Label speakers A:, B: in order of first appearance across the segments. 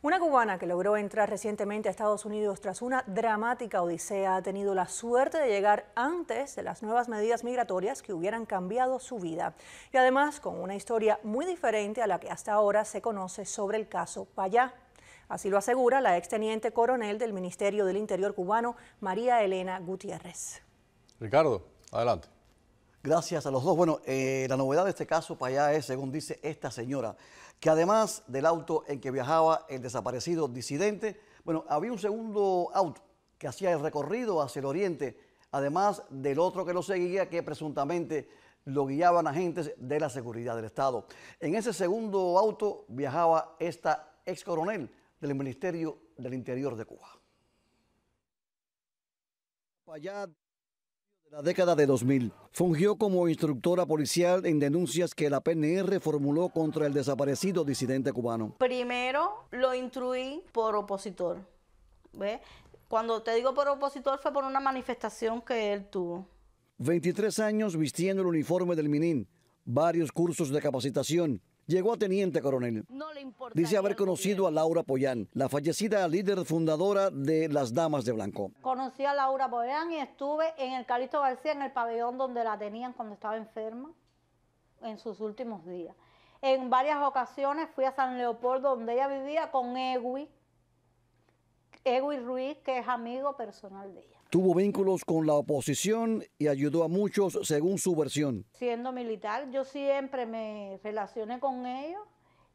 A: Una cubana que logró entrar recientemente a Estados Unidos tras una dramática odisea ha tenido la suerte de llegar antes de las nuevas medidas migratorias que hubieran cambiado su vida y además con una historia muy diferente a la que hasta ahora se conoce sobre el caso Payá. Así lo asegura la exteniente coronel del Ministerio del Interior cubano, María Elena Gutiérrez.
B: Ricardo, adelante. Gracias a los dos. Bueno, eh, la novedad de este caso para allá es, según dice esta señora, que además del auto en que viajaba el desaparecido disidente, bueno, había un segundo auto que hacía el recorrido hacia el oriente, además del otro que lo seguía, que presuntamente lo guiaban agentes de la seguridad del Estado. En ese segundo auto viajaba esta ex coronel del Ministerio del Interior de Cuba. Allá la década de 2000 fungió como instructora policial en denuncias que la PNR formuló contra el desaparecido disidente cubano.
A: Primero lo instruí por opositor. ¿Ve? Cuando te digo por opositor fue por una manifestación que él tuvo.
B: 23 años vistiendo el uniforme del MININ, varios cursos de capacitación, Llegó a teniente coronel. No le Dice haber conocido a Laura Pollán, la fallecida líder fundadora de Las Damas de Blanco.
A: Conocí a Laura Poyán y estuve en el Calixto García, en el pabellón donde la tenían cuando estaba enferma, en sus últimos días. En varias ocasiones fui a San Leopoldo, donde ella vivía con Ewi, y Ruiz, que es amigo personal de ella.
B: Tuvo vínculos con la oposición y ayudó a muchos, según su versión.
A: Siendo militar, yo siempre me relacioné con ellos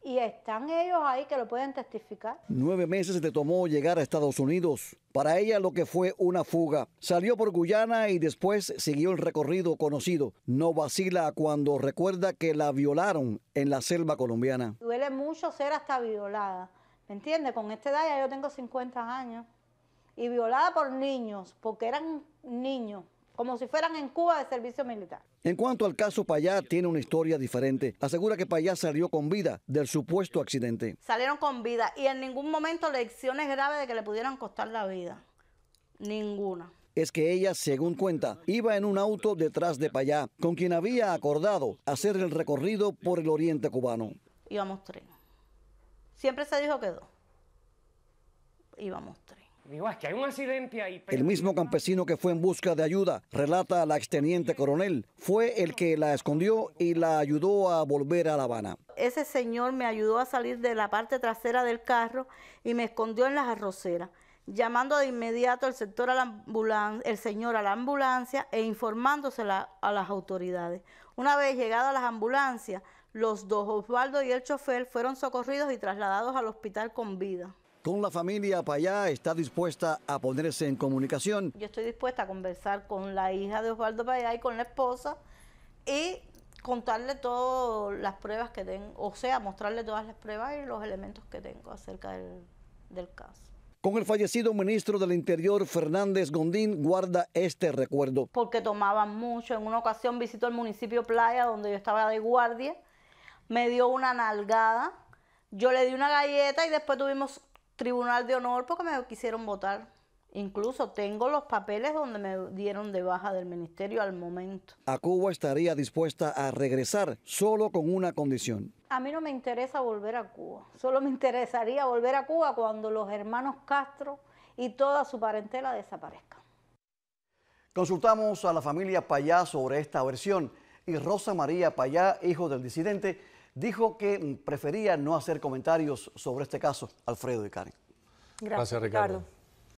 A: y están ellos ahí que lo pueden testificar.
B: Nueve meses le tomó llegar a Estados Unidos. Para ella lo que fue una fuga. Salió por Guyana y después siguió el recorrido conocido. No vacila cuando recuerda que la violaron en la selva colombiana.
A: Duele mucho ser hasta violada ¿Me entiendes? Con esta edad ya yo tengo 50 años. Y violada por niños, porque eran niños, como si fueran en Cuba de servicio militar.
B: En cuanto al caso Payá, tiene una historia diferente. Asegura que Payá salió con vida del supuesto accidente.
A: Salieron con vida y en ningún momento lecciones graves de que le pudieran costar la vida. Ninguna
B: es que ella, según cuenta, iba en un auto detrás de Payá, con quien había acordado hacer el recorrido por el oriente cubano.
A: Íbamos tres. Siempre se dijo que dos. Íbamos tres. un accidente
B: El mismo campesino que fue en busca de ayuda, relata a la exteniente coronel, fue el que la escondió y la ayudó a volver a La Habana.
A: Ese señor me ayudó a salir de la parte trasera del carro y me escondió en las arroceras, llamando de inmediato al sector a la ambulancia, el señor a la ambulancia e informándosela a las autoridades. Una vez llegada a las ambulancias, los dos, Osvaldo y el chofer, fueron socorridos y trasladados al hospital con vida.
B: Con la familia Payá está dispuesta a ponerse en comunicación.
A: Yo estoy dispuesta a conversar con la hija de Osvaldo Payá y con la esposa y contarle todas las pruebas que tengo, o sea, mostrarle todas las pruebas y los elementos que tengo acerca del, del caso.
B: Con el fallecido ministro del Interior, Fernández Gondín, guarda este recuerdo.
A: Porque tomaban mucho. En una ocasión visitó el municipio Playa, donde yo estaba de guardia, me dio una nalgada, yo le di una galleta y después tuvimos tribunal de honor porque me quisieron votar. Incluso tengo los papeles donde me dieron de baja del ministerio al momento.
B: A Cuba estaría dispuesta a regresar solo con una condición.
A: A mí no me interesa volver a Cuba. Solo me interesaría volver a Cuba cuando los hermanos Castro y toda su parentela desaparezcan.
B: Consultamos a la familia Payá sobre esta versión y Rosa María Payá, hijo del disidente, dijo que prefería no hacer comentarios sobre este caso. Alfredo y Karen.
A: Gracias, Ricardo.